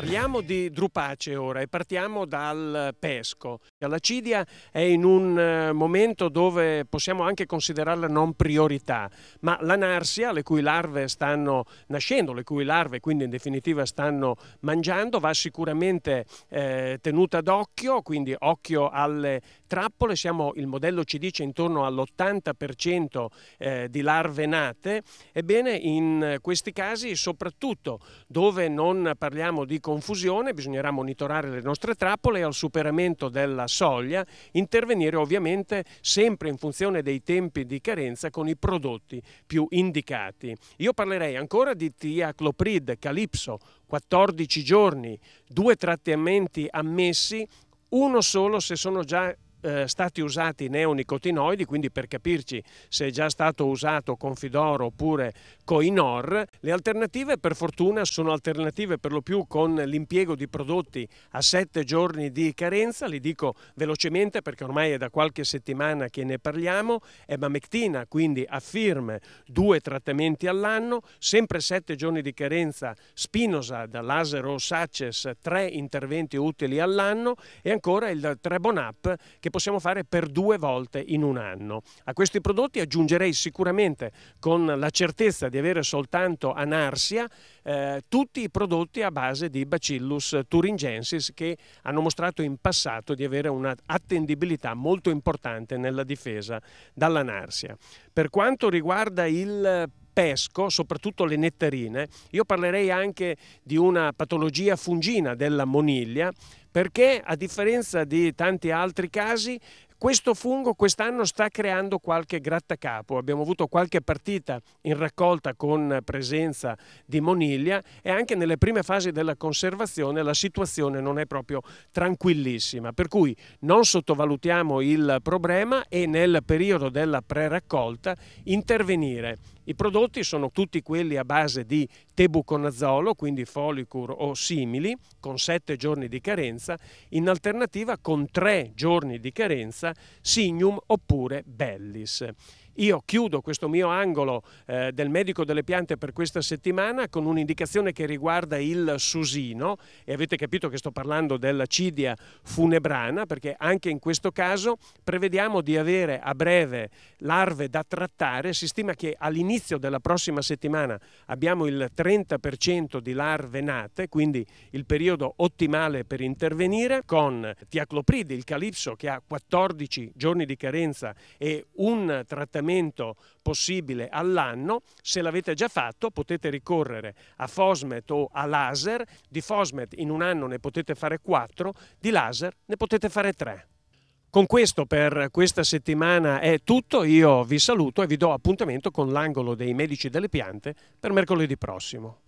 Parliamo di Drupace ora e partiamo dal pesco. L'acidia è in un eh, momento dove possiamo anche considerarla non priorità, ma la narsia, le cui larve stanno nascendo, le cui larve quindi in definitiva stanno mangiando, va sicuramente eh, tenuta d'occhio, quindi occhio alle trappole. Siamo, il modello ci dice, intorno all'80% eh, di larve nate. Ebbene, in questi casi, soprattutto dove non parliamo di confusione, bisognerà monitorare le nostre trappole e al superamento della soglia intervenire ovviamente sempre in funzione dei tempi di carenza con i prodotti più indicati. Io parlerei ancora di tiacloprid, Calypso, 14 giorni, due trattamenti ammessi, uno solo se sono già eh, stati usati neonicotinoidi, quindi per capirci se è già stato usato Confidoro oppure Coinor. Le alternative per fortuna sono alternative per lo più con l'impiego di prodotti a sette giorni di carenza, li dico velocemente perché ormai è da qualche settimana che ne parliamo, è Bamectina, quindi a firme due trattamenti all'anno, sempre sette giorni di carenza da laser o Saces, tre interventi utili all'anno e ancora il Trebonap che che possiamo fare per due volte in un anno. A questi prodotti aggiungerei sicuramente con la certezza di avere soltanto anarsia eh, tutti i prodotti a base di Bacillus thuringiensis che hanno mostrato in passato di avere un'attendibilità molto importante nella difesa dall'anarsia. Per quanto riguarda il pesco, soprattutto le nettarine. Io parlerei anche di una patologia fungina della moniglia perché a differenza di tanti altri casi questo fungo quest'anno sta creando qualche grattacapo. Abbiamo avuto qualche partita in raccolta con presenza di moniglia e anche nelle prime fasi della conservazione la situazione non è proprio tranquillissima. Per cui non sottovalutiamo il problema e nel periodo della pre preraccolta intervenire i prodotti sono tutti quelli a base di tebuconazolo, quindi folicur o simili, con 7 giorni di carenza, in alternativa con 3 giorni di carenza signum oppure bellis. Io chiudo questo mio angolo eh, del medico delle piante per questa settimana con un'indicazione che riguarda il susino e avete capito che sto parlando della cidia funebrana perché anche in questo caso prevediamo di avere a breve larve da trattare. Si stima che all'inizio della prossima settimana abbiamo il 30% di larve nate, quindi il periodo ottimale per intervenire con tiaclopride, il calipso che ha 14 giorni di carenza e un trattamento aumento possibile all'anno. Se l'avete già fatto potete ricorrere a Fosmet o a laser. Di Fosmet in un anno ne potete fare 4, di laser ne potete fare 3. Con questo per questa settimana è tutto, io vi saluto e vi do appuntamento con l'angolo dei medici delle piante per mercoledì prossimo.